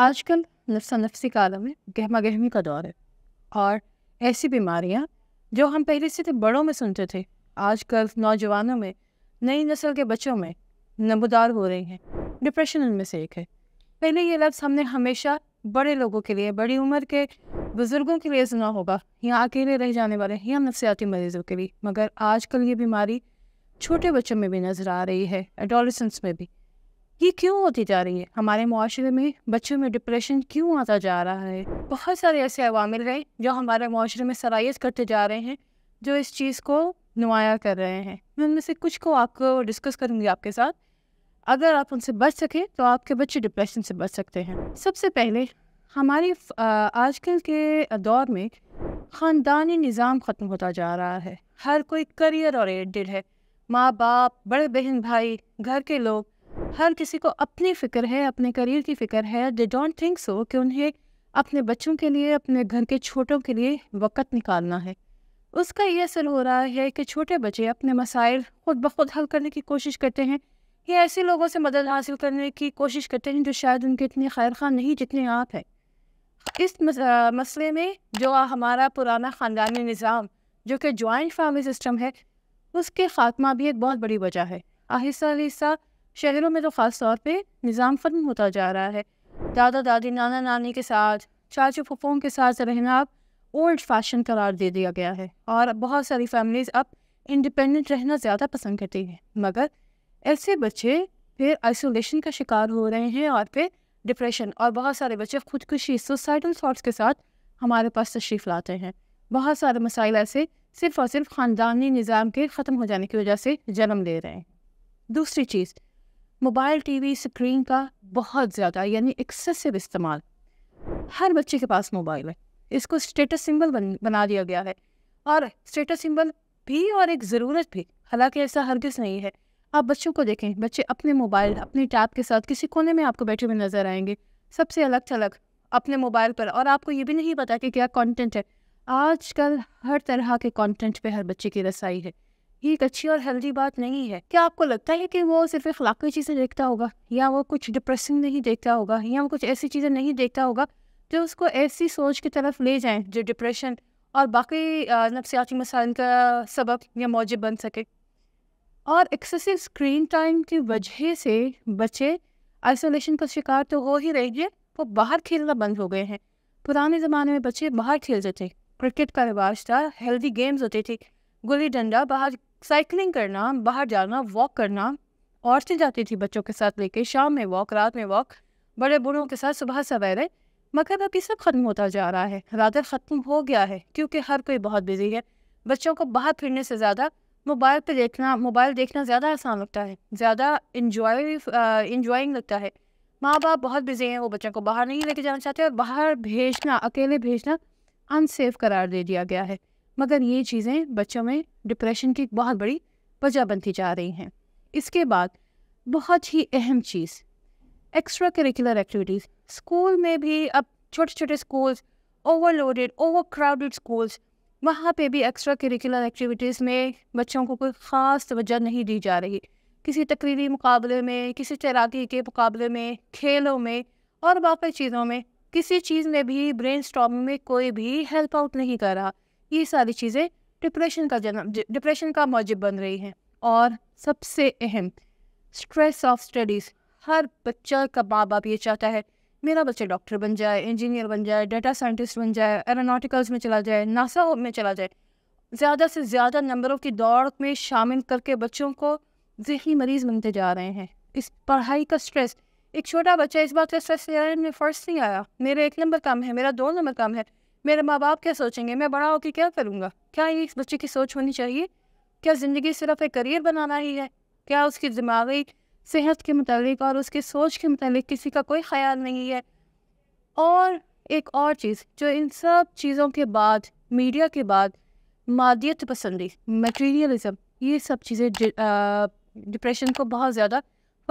आजकल नफसा नफसी का आलम है गहमा गहमी का दौर है और ऐसी बीमारियाँ जो हम पहले से तो बड़ों में सुनते थे आजकल नौजवानों में नई नस्ल के बच्चों में नमदार हो रही हैं डिप्रेशन उनमें से एक है पहले ये लफ्ज़ हमने हमेशा बड़े लोगों के लिए बड़ी उम्र के बुज़ुर्गों के लिए सुना होगा या अकेले रह जाने वाले या नफसियाती मरीज़ों के लिए मगर आजकल ये बीमारी छोटे बच्चों में भी नज़र आ रही है एडोलिसेंस में भी ये क्यों होती जा रही है हमारे माशरे में बच्चों में डिप्रेशन क्यों आता जा रहा है बहुत सारे ऐसे अवामिल हैं जो हमारे माशरे में सरायत करते जा रहे हैं जो इस चीज़ को नुमाया कर रहे हैं मैं उनमें से कुछ को आपको डिस्कस करूँगी आपके साथ अगर आप उनसे बच सकें तो आपके बच्चे डिप्रेशन से बच सकते हैं सबसे पहले हमारे आजकल के दौर में ख़ानदानी निज़ाम ख़त्म होता जा रहा है हर कोई करियर और एडेड है माँ बाप बड़े बहन भाई घर के लोग हर किसी को अपनी फ़िक्र है अपने करियर की फ़िक्र है दे डोंट थिंक सो कि उन्हें अपने बच्चों के लिए अपने घर के छोटों के लिए वक़्त निकालना है उसका ये असर हो रहा है कि छोटे बच्चे अपने मसाइल खुद ब खुद हल करने की कोशिश करते हैं या ऐसे लोगों से मदद हासिल करने की कोशिश करते हैं जो शायद उनके इतने खैर खां नहीं जितने आप हैं इस मसले में जो हमारा पुराना ख़ानदानी निज़ाम जो कि जॉइंट फैमिली सिस्टम है उसके ख़ात्मा भी एक बहुत बड़ी वजह है आहिस्ता आहिस्ता शहरों में तो ख़ास तौर पे निज़ाम ख़त्म होता जा रहा है दादा दादी नाना नानी के साथ चाचू फुफों के साथ रहना अब ओल्ड फैशन करार दे दिया गया है और बहुत सारी फैमिलीज़ अब इंडिपेंडेंट रहना ज़्यादा पसंद करती हैं मगर ऐसे बच्चे फिर आइसोलेशन का शिकार हो रहे हैं और फिर डिप्रेशन और बहुत सारे बच्चे खुदकुशी सुसाइडल थाट्स के साथ हमारे पास तशरीफ़ लाते हैं बहुत सारे मसाइल ऐसे सिर्फ़ और सिर्फ ख़ानदानी निज़ाम के ख़त्म हो जाने की वजह से जन्म ले रहे हैं दूसरी चीज़ मोबाइल टीवी स्क्रीन का बहुत ज़्यादा यानी एक्सेसिव इस्तेमाल हर बच्चे के पास मोबाइल है इसको स्टेटस सिंबल बन, बना दिया गया है और स्टेटस सिंबल भी और एक ज़रूरत भी हालांकि ऐसा हरगिज़ नहीं है आप बच्चों को देखें बच्चे अपने मोबाइल अपने टैब के साथ किसी कोने में आपको बैठे हुए नज़र आएंगे सबसे अलग थलग अपने मोबाइल पर और आपको ये भी नहीं पता कि क्या कंटेंट है आजकल हर तरह के कंटेंट पे हर बच्चे की रसाई है ये एक अच्छी और हेल्दी बात नहीं है क्या आपको लगता है कि वो सिर्फ अखलाकी चीज़ें देखता होगा या वो कुछ डिप्रेसिंग नहीं देखता होगा या वो कुछ ऐसी चीज़ें नहीं देखता होगा जो उसको ऐसी सोच की तरफ ले जाएं जो डिप्रेशन और बाकी नफसियाती मसाइल का सबक या मौजब बन सके और एक्सेसिव स्क्रीन टाइम की वजह से बच्चे आइसोलेशन का शिकार तो हो ही रही है वो बाहर खेलना बंद हो गए हैं पुराने ज़माने में बच्चे बाहर खेलते थे क्रिकेट का रिवाज था हेल्दी गेम्स होती थी गुल्ली डंडा बाहर साइकिलिंग करना बाहर जाना वॉक करना औरतें जाती थी बच्चों के साथ लेके शाम में वॉक रात में वॉक बड़े बूढ़ों के साथ सुबह सवेरे मगर अब ये सब ख़त्म होता जा रहा है रातर ख़त्म हो गया है क्योंकि हर कोई बहुत बिजी है बच्चों को बाहर फिरने से ज़्यादा मोबाइल पे देखना मोबाइल देखना ज़्यादा आसान लगता है ज़्यादा इंजॉय इंजॉइंग लगता है माँ बाप बहुत बिजी हैं वो बच्चों को बाहर नहीं लेके जाना चाहते और बाहर भेजना अकेले भेजना अनसेफ करार दे दिया गया है मगर ये चीज़ें बच्चों में डिप्रेशन की बहुत बड़ी वजह बनती जा रही हैं इसके बाद बहुत ही अहम चीज़ एक्स्ट्रा करिकुलर एक्टिविटीज़ स्कूल में भी अब छोटे छोटे स्कूल्स ओवरलोडेड क्राउडेड स्कूल्स वहाँ पे भी एक्स्ट्रा करिकुलर एक्टिविटीज़ में बच्चों को कोई ख़ास तवज्जो नहीं दी जा रही किसी तकरीरी मुकाबले में किसी तैराकी के मुकाबले में खेलों में और बाकी चीज़ों में किसी चीज़ में भी ब्रेन में कोई भी हेल्प आउट नहीं कर रहा ये सारी चीज़ें डिप्रेशन का जन्म डिप्रेशन का मौजिब बन रही हैं और सबसे अहम स्ट्रेस ऑफ स्टडीज़ हर बच्चा का माँ बाप ये चाहता है मेरा बच्चा डॉक्टर बन जाए इंजीनियर बन जाए डाटा साइंटिस्ट बन जाए एरोनाटिकल्स में चला जाए नासा में चला जाए ज़्यादा से ज़्यादा नंबरों की दौड़ में शामिल करके बच्चों को जहनी मरीज़ बनते जा रहे हैं इस पढ़ाई का स्ट्रेस एक छोटा बच्चा इस बात का स्ट्रेस ले रहा है फर्स्ट नहीं आया मेरा एक नंबर कम है मेरा दो नंबर कम है मेरे माँ बाप क्या सोचेंगे मैं बड़ा होकर क्या करूँगा क्या ये इस बच्चे की सोच होनी चाहिए क्या ज़िंदगी सिर्फ एक करियर बनाना ही है क्या उसकी दिमागी सेहत के मतलब और उसकी सोच के मतलब किसी का कोई ख्याल नहीं है और एक और चीज़ जो इन सब चीज़ों के बाद मीडिया के बाद मादियत पसंदी मटीरियलिज़म ये सब चीज़ें डिप्रेशन को बहुत ज़्यादा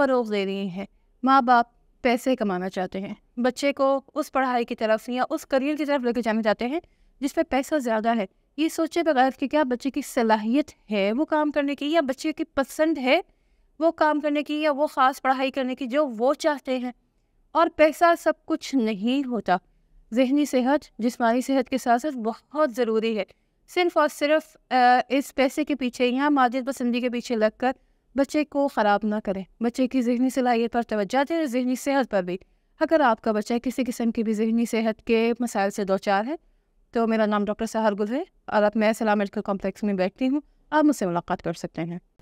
फ़रोग दे रही हैं माँ बाप पैसे कमाना चाहते हैं बच्चे को उस पढ़ाई की तरफ या उस करियर की तरफ लेके जाना चाहते हैं जिस पर पैसा ज़्यादा है ये सोचे बगैर कि क्या बच्चे की सलाहियत है वो काम करने की या बच्चे की पसंद है वो काम करने की या वो ख़ास पढ़ाई करने की जो वो चाहते हैं और पैसा सब कुछ नहीं होता जहनी सेहत जिसमानी सेहत के साथ साथ बहुत ज़रूरी है सिर्फ और सिर्फ इस पैसे के पीछे या मादियत पसंदी के पीछे लगकर बच्चे को ख़राब ना करें बच्चे की जहनी सलाहियत पर तोज्जा दें और जहनी सेहत पर भी अगर आपका बच्चा किसी किस्म की भी जहनी सेहत के मसाइल से दो चार है तो मेरा नाम डॉक्टर साहर गुल है और अब मैं सलाम मेडिकल कॉम्प्लेक्स में बैठती हूँ आप मुझसे मुलाकात कर सकते हैं